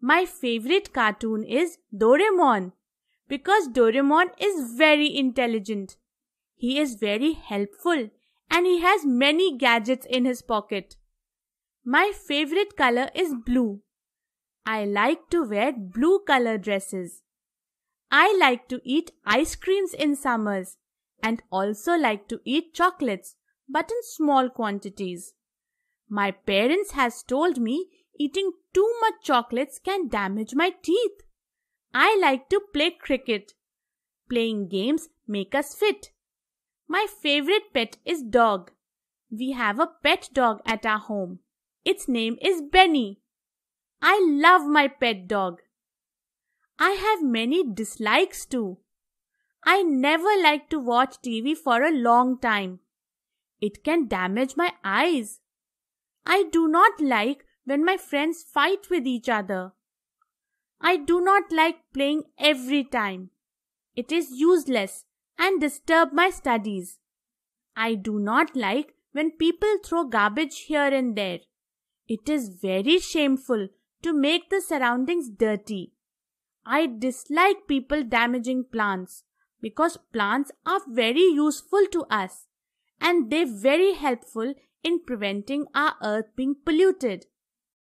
My favorite cartoon is Doraemon because Doraemon is very intelligent. He is very helpful and he has many gadgets in his pocket. My favorite color is blue. I like to wear blue color dresses. I like to eat ice creams in summers and also like to eat chocolates but in small quantities. My parents has told me Eating too much chocolates can damage my teeth. I like to play cricket. Playing games make us fit. My favorite pet is dog. We have a pet dog at our home. Its name is Benny. I love my pet dog. I have many dislikes too. I never like to watch TV for a long time. It can damage my eyes. I do not like when my friends fight with each other. I do not like playing every time. It is useless and disturb my studies. I do not like when people throw garbage here and there. It is very shameful to make the surroundings dirty. I dislike people damaging plants because plants are very useful to us and they very helpful in preventing our earth being polluted.